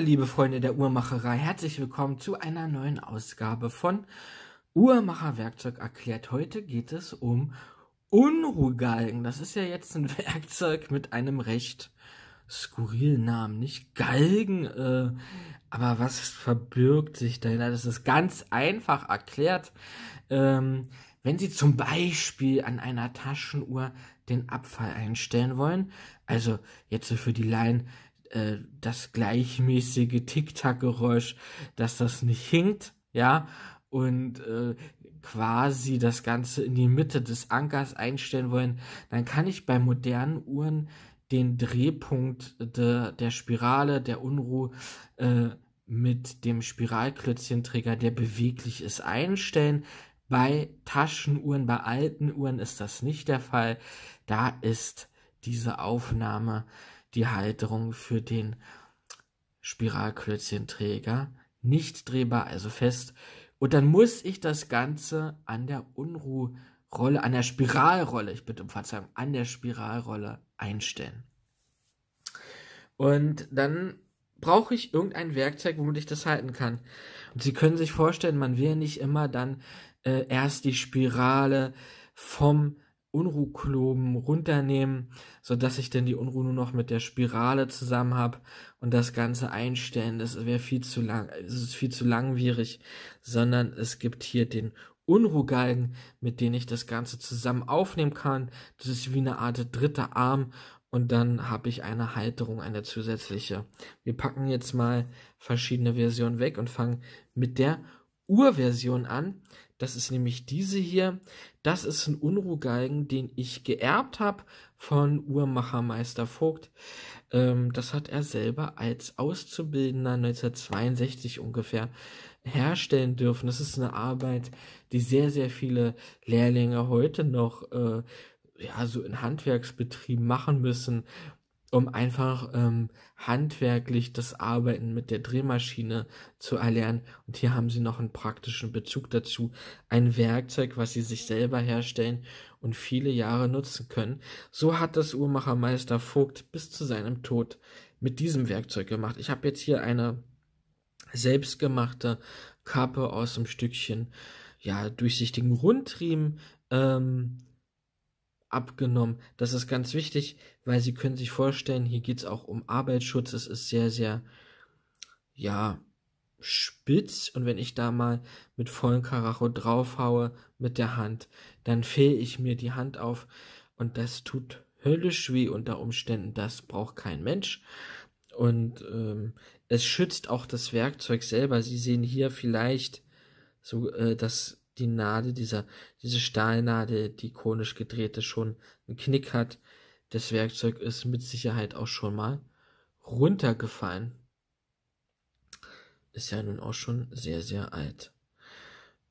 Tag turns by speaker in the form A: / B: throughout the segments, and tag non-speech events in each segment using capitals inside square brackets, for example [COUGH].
A: liebe Freunde der Uhrmacherei, herzlich willkommen zu einer neuen Ausgabe von Uhrmacherwerkzeug erklärt. Heute geht es um Unruhgalgen. Das ist ja jetzt ein [LAUGHS] Werkzeug mit einem recht skurrilen Namen. Nicht Galgen, äh, aber was verbirgt sich dahinter? Das ist ganz einfach erklärt. Ähm, wenn Sie zum Beispiel an einer Taschenuhr den Abfall einstellen wollen, also jetzt für die Laien, äh, das gleichmäßige Tick-Tack-Geräusch, dass das nicht hinkt, ja, und äh, quasi das Ganze in die Mitte des Ankers einstellen wollen, dann kann ich bei modernen Uhren den Drehpunkt de, der Spirale, der Unruhe äh, mit dem Spiralklötzchenträger, der beweglich ist, einstellen. Bei Taschenuhren, bei alten Uhren ist das nicht der Fall. Da ist diese Aufnahme die Halterung für den Spiralklötzchenträger nicht drehbar, also fest. Und dann muss ich das Ganze an der Unruhrolle, an der Spiralrolle, ich bitte um Verzeihung, an der Spiralrolle einstellen. Und dann brauche ich irgendein Werkzeug, womit ich das halten kann. Und Sie können sich vorstellen, man will nicht immer dann äh, erst die Spirale vom Unruhkloben runternehmen, so dass ich dann die Unruhe nur noch mit der Spirale zusammen habe und das Ganze einstellen. Das wäre viel zu lang, es ist viel zu langwierig, sondern es gibt hier den Unruhgalgen, mit dem ich das Ganze zusammen aufnehmen kann. Das ist wie eine Art dritter Arm und dann habe ich eine Halterung, eine zusätzliche. Wir packen jetzt mal verschiedene Versionen weg und fangen mit der Urversion an. Das ist nämlich diese hier. Das ist ein Unruhgeigen, den ich geerbt habe von Uhrmachermeister Vogt. Ähm, das hat er selber als Auszubildender 1962 ungefähr herstellen dürfen. Das ist eine Arbeit, die sehr, sehr viele Lehrlinge heute noch äh, ja, so in Handwerksbetrieben machen müssen um einfach ähm, handwerklich das Arbeiten mit der Drehmaschine zu erlernen. Und hier haben sie noch einen praktischen Bezug dazu. Ein Werkzeug, was sie sich selber herstellen und viele Jahre nutzen können. So hat das Uhrmachermeister Vogt bis zu seinem Tod mit diesem Werkzeug gemacht. Ich habe jetzt hier eine selbstgemachte Kappe aus einem Stückchen ja, durchsichtigen Rundriemen ähm, abgenommen. Das ist ganz wichtig, weil Sie können sich vorstellen, hier geht es auch um Arbeitsschutz. Es ist sehr, sehr, ja, spitz. Und wenn ich da mal mit vollen Karacho draufhaue mit der Hand, dann fehle ich mir die Hand auf. Und das tut höllisch weh unter Umständen. Das braucht kein Mensch. Und ähm, es schützt auch das Werkzeug selber. Sie sehen hier vielleicht so, äh, das die Nadel, dieser, diese Stahlnadel, die konisch gedrehte, schon einen Knick hat. Das Werkzeug ist mit Sicherheit auch schon mal runtergefallen. Ist ja nun auch schon sehr, sehr alt.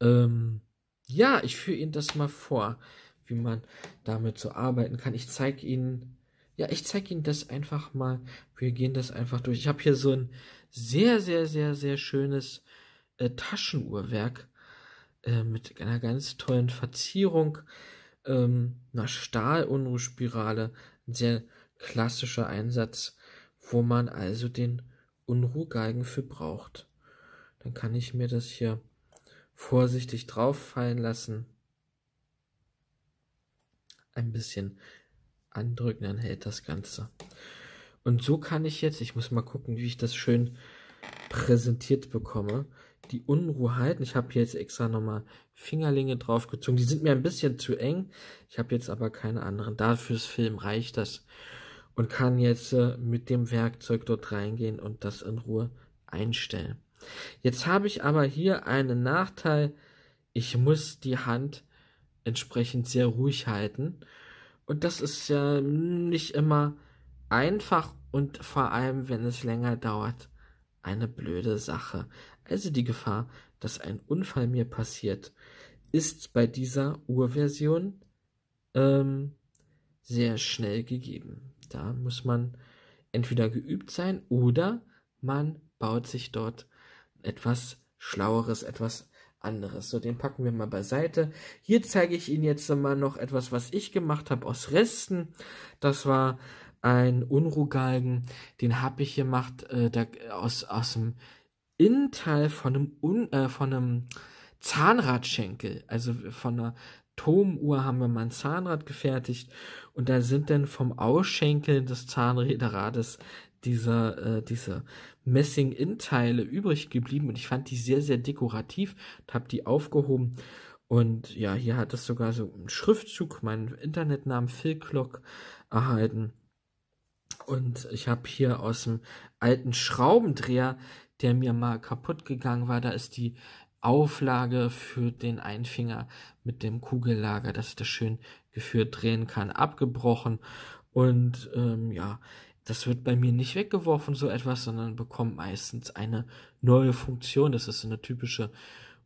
A: Ähm, ja, ich führe Ihnen das mal vor, wie man damit so arbeiten kann. Ich zeige Ihnen, ja, ich zeige Ihnen das einfach mal. Wir gehen das einfach durch. Ich habe hier so ein sehr, sehr, sehr, sehr schönes äh, Taschenuhrwerk äh, mit einer ganz tollen Verzierung, ähm, einer Stahlunruhspirale, ein sehr klassischer Einsatz, wo man also den Unruhgeigen für braucht. Dann kann ich mir das hier vorsichtig drauf fallen lassen. Ein bisschen andrücken, dann hält das Ganze. Und so kann ich jetzt, ich muss mal gucken, wie ich das schön präsentiert bekomme die Unruhe halten. Ich habe hier jetzt extra nochmal Fingerlinge draufgezogen. Die sind mir ein bisschen zu eng. Ich habe jetzt aber keine anderen. Da fürs Film reicht das. Und kann jetzt äh, mit dem Werkzeug dort reingehen und das in Ruhe einstellen. Jetzt habe ich aber hier einen Nachteil. Ich muss die Hand entsprechend sehr ruhig halten. Und das ist ja nicht immer einfach und vor allem, wenn es länger dauert, eine blöde Sache also die Gefahr, dass ein Unfall mir passiert, ist bei dieser Urversion ähm, sehr schnell gegeben. Da muss man entweder geübt sein oder man baut sich dort etwas Schlaueres, etwas anderes. So, den packen wir mal beiseite. Hier zeige ich Ihnen jetzt mal noch etwas, was ich gemacht habe aus Resten. Das war ein Unruhgalgen, den habe ich gemacht äh, da, aus, aus dem Innenteil von einem, Un äh, von einem Zahnradschenkel, also von einer Turmuhr haben wir mal ein Zahnrad gefertigt und da sind dann vom Ausschenkeln des Zahnräderrades diese, äh, diese Messing-Innenteile übrig geblieben und ich fand die sehr, sehr dekorativ und habe die aufgehoben. Und ja, hier hat es sogar so einen Schriftzug, meinen Internetnamen Phil Clock erhalten. Und ich habe hier aus dem alten Schraubendreher der mir mal kaputt gegangen war. Da ist die Auflage für den Einfinger mit dem Kugellager, dass ich das schön geführt drehen kann, abgebrochen. Und ähm, ja, das wird bei mir nicht weggeworfen, so etwas, sondern bekommt meistens eine neue Funktion. Das ist eine typische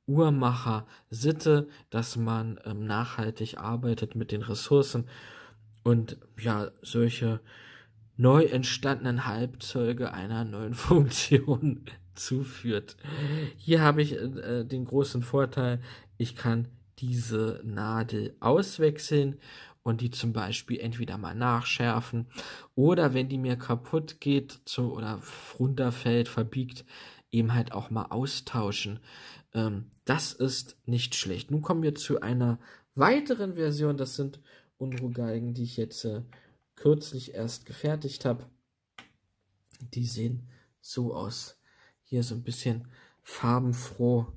A: Uhrmacher-Sitte, dass man ähm, nachhaltig arbeitet mit den Ressourcen und ja, solche neu entstandenen Halbzeuge einer neuen [LAUGHS] Funktion zuführt. Hier habe ich äh, äh, den großen Vorteil, ich kann diese Nadel auswechseln und die zum Beispiel entweder mal nachschärfen oder wenn die mir kaputt geht zu, oder runterfällt, verbiegt, eben halt auch mal austauschen. Ähm, das ist nicht schlecht. Nun kommen wir zu einer weiteren Version. Das sind Unruhgeigen, die ich jetzt äh, kürzlich erst gefertigt habe. Die sehen so aus hier so ein bisschen farbenfroh.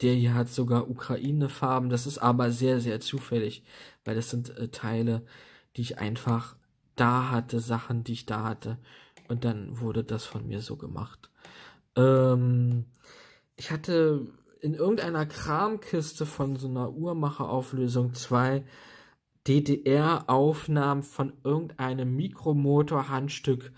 A: Der hier hat sogar Ukraine-Farben. Das ist aber sehr, sehr zufällig, weil das sind äh, Teile, die ich einfach da hatte, Sachen, die ich da hatte. Und dann wurde das von mir so gemacht. Ähm, ich hatte in irgendeiner Kramkiste von so einer Uhrmacherauflösung zwei DDR-Aufnahmen von irgendeinem Mikromotor-Handstück.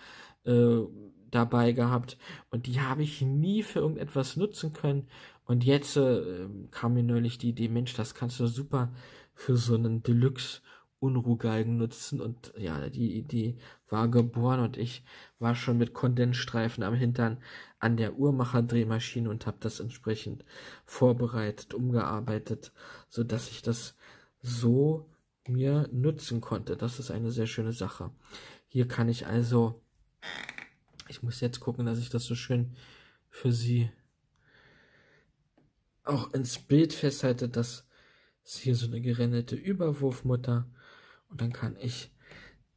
A: Äh, dabei gehabt und die habe ich nie für irgendetwas nutzen können. Und jetzt äh, kam mir neulich die Idee, Mensch, das kannst du super für so einen Deluxe Unruhgeigen nutzen und ja, die Idee war geboren und ich war schon mit Kondensstreifen am Hintern an der Uhrmacher-Drehmaschine und habe das entsprechend vorbereitet, umgearbeitet, sodass ich das so mir nutzen konnte. Das ist eine sehr schöne Sache. Hier kann ich also ich muss jetzt gucken, dass ich das so schön für Sie auch ins Bild festhalte. Das ist hier so eine gerendete Überwurfmutter. Und dann kann ich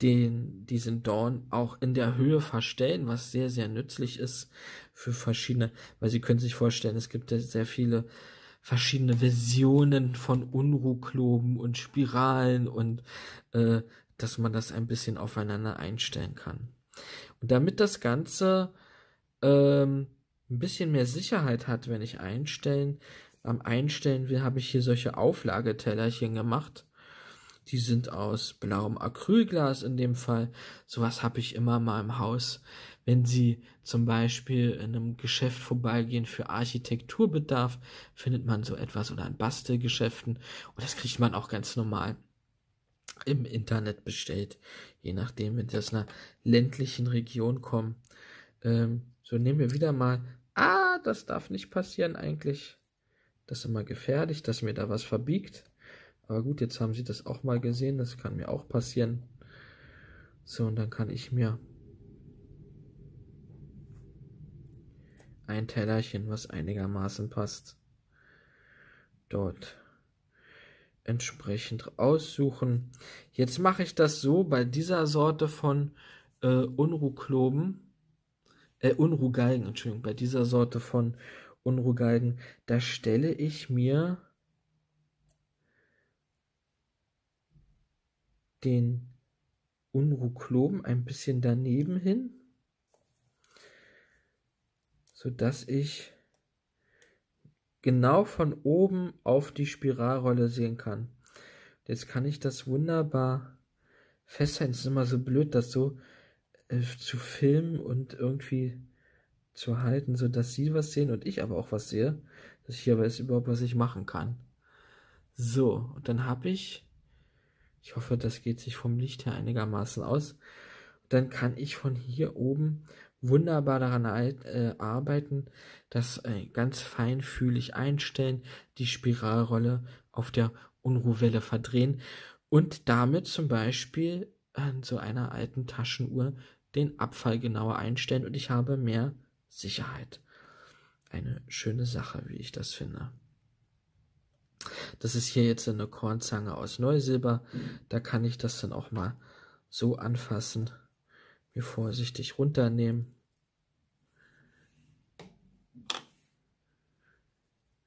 A: den, diesen Dorn auch in der Höhe verstellen, was sehr, sehr nützlich ist für verschiedene, weil Sie können sich vorstellen, es gibt ja sehr viele verschiedene Versionen von Unruhkloben und Spiralen und äh, dass man das ein bisschen aufeinander einstellen kann. Und damit das Ganze ähm, ein bisschen mehr Sicherheit hat, wenn ich einstellen, am Einstellen will, habe ich hier solche Auflagetellerchen gemacht. Die sind aus blauem Acrylglas in dem Fall. Sowas habe ich immer mal im Haus. Wenn Sie zum Beispiel in einem Geschäft vorbeigehen für Architekturbedarf, findet man so etwas oder in Bastelgeschäften. Und das kriegt man auch ganz normal im Internet bestellt, je nachdem, wenn sie aus einer ländlichen Region kommen. Ähm, so nehmen wir wieder mal, ah, das darf nicht passieren eigentlich. Das ist immer gefährlich, dass mir da was verbiegt. Aber gut, jetzt haben sie das auch mal gesehen, das kann mir auch passieren. So, und dann kann ich mir ein Tellerchen, was einigermaßen passt, dort entsprechend aussuchen. Jetzt mache ich das so bei dieser Sorte von äh, Unruhkloben, äh, Unruhgeigen, Entschuldigung, bei dieser Sorte von Unruhgeigen, da stelle ich mir den Unruhkloben ein bisschen daneben hin, sodass ich genau von oben auf die Spiralrolle sehen kann. Jetzt kann ich das wunderbar festhalten. Es ist immer so blöd, das so äh, zu filmen und irgendwie zu halten, so dass sie was sehen und ich aber auch was sehe, dass ich hier weiß überhaupt, was ich machen kann. So, und dann habe ich, ich hoffe, das geht sich vom Licht her einigermaßen aus, dann kann ich von hier oben wunderbar daran äh, arbeiten, das äh, ganz feinfühlig einstellen, die Spiralrolle auf der Unruhwelle verdrehen und damit zum Beispiel an so einer alten Taschenuhr den Abfall genauer einstellen und ich habe mehr Sicherheit. Eine schöne Sache, wie ich das finde. Das ist hier jetzt eine Kornzange aus Neusilber. Da kann ich das dann auch mal so anfassen mir vorsichtig runternehmen.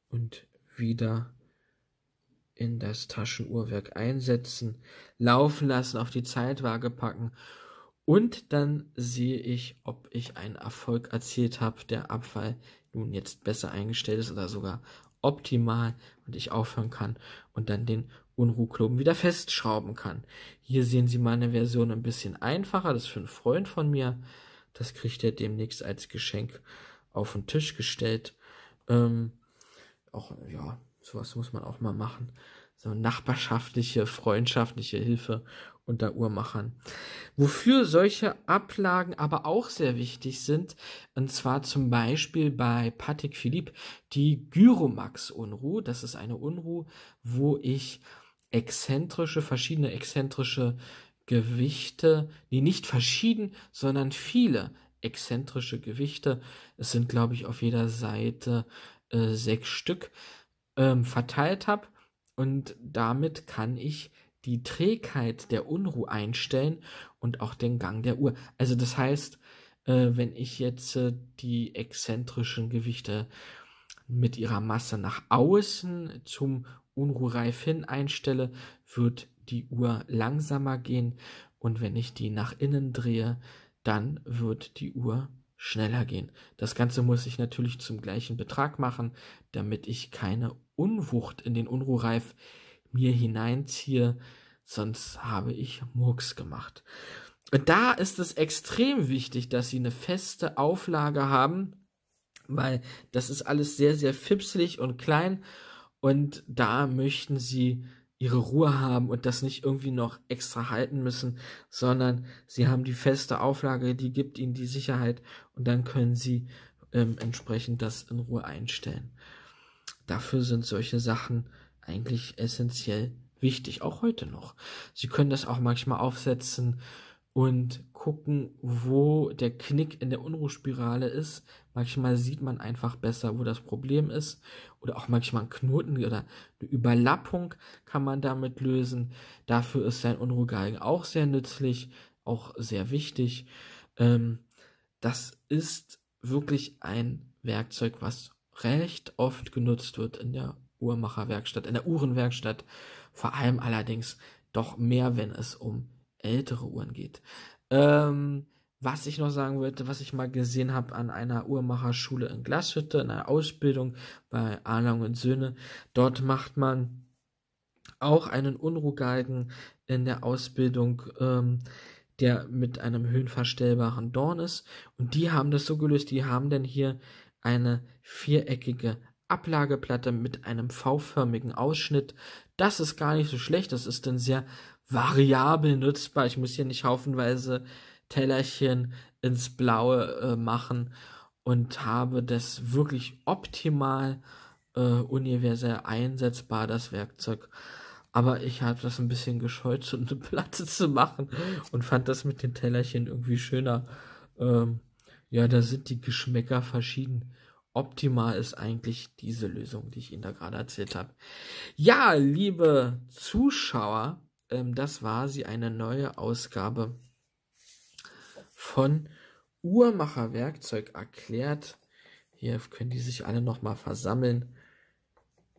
A: Und wieder in das Taschenuhrwerk einsetzen, laufen lassen, auf die Zeitwaage packen und dann sehe ich, ob ich einen Erfolg erzielt habe, der Abfall nun jetzt besser eingestellt ist oder sogar optimal und ich aufhören kann und dann den Unruhknoben wieder festschrauben kann. Hier sehen Sie meine Version ein bisschen einfacher. Das ist für einen Freund von mir. Das kriegt er demnächst als Geschenk auf den Tisch gestellt. Ähm, auch, ja, sowas muss man auch mal machen. So nachbarschaftliche, freundschaftliche Hilfe unter Uhrmachern. Wofür solche Ablagen aber auch sehr wichtig sind, und zwar zum Beispiel bei Patrick Philippe die Gyromax-Unruhe. Das ist eine Unruhe, wo ich exzentrische, verschiedene exzentrische Gewichte, nee, nicht verschieden, sondern viele exzentrische Gewichte. Es sind, glaube ich, auf jeder Seite äh, sechs Stück ähm, verteilt habe. Und damit kann ich die Trägheit der Unruhe einstellen und auch den Gang der Uhr. Also das heißt, äh, wenn ich jetzt äh, die exzentrischen Gewichte mit ihrer Masse nach außen zum unruhreif hin einstelle, wird die Uhr langsamer gehen und wenn ich die nach innen drehe, dann wird die Uhr schneller gehen. Das Ganze muss ich natürlich zum gleichen Betrag machen, damit ich keine Unwucht in den Unruhreif mir hineinziehe, sonst habe ich Murks gemacht. Und da ist es extrem wichtig, dass sie eine feste Auflage haben, weil das ist alles sehr, sehr fipselig und klein und da möchten sie ihre Ruhe haben und das nicht irgendwie noch extra halten müssen, sondern sie haben die feste Auflage, die gibt ihnen die Sicherheit und dann können sie ähm, entsprechend das in Ruhe einstellen. Dafür sind solche Sachen eigentlich essentiell wichtig, auch heute noch. Sie können das auch manchmal aufsetzen und gucken, wo der Knick in der Unruhspirale ist. Manchmal sieht man einfach besser, wo das Problem ist. Oder auch manchmal ein Knoten oder eine Überlappung kann man damit lösen. Dafür ist ein Unruhgeigen auch sehr nützlich, auch sehr wichtig. Ähm, das ist wirklich ein Werkzeug, was recht oft genutzt wird in der Uhrmacherwerkstatt, in der Uhrenwerkstatt. Vor allem allerdings doch mehr, wenn es um ältere Uhren geht. Ähm, was ich noch sagen wollte, was ich mal gesehen habe an einer Uhrmacherschule in Glashütte, in einer Ausbildung bei Arlang und Söhne. Dort macht man auch einen Unruhgalgen in der Ausbildung, ähm, der mit einem höhenverstellbaren Dorn ist. Und die haben das so gelöst, die haben denn hier eine viereckige Ablageplatte mit einem V-förmigen Ausschnitt. Das ist gar nicht so schlecht, das ist dann sehr variabel nutzbar. Ich muss hier nicht haufenweise Tellerchen ins Blaue äh, machen und habe das wirklich optimal äh, universell einsetzbar, das Werkzeug. Aber ich habe das ein bisschen gescheut, so eine [LAUGHS] Platte zu machen und fand das mit den Tellerchen irgendwie schöner. Ähm, ja, da sind die Geschmäcker verschieden. Optimal ist eigentlich diese Lösung, die ich Ihnen da gerade erzählt habe. Ja, liebe Zuschauer, ähm, das war sie, eine neue Ausgabe von Uhrmacherwerkzeug erklärt. Hier können die sich alle nochmal versammeln.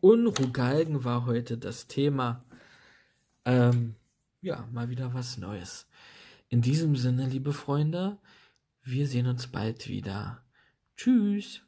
A: Unrugalgen war heute das Thema. Ähm, ja, mal wieder was Neues. In diesem Sinne, liebe Freunde, wir sehen uns bald wieder. Tschüss.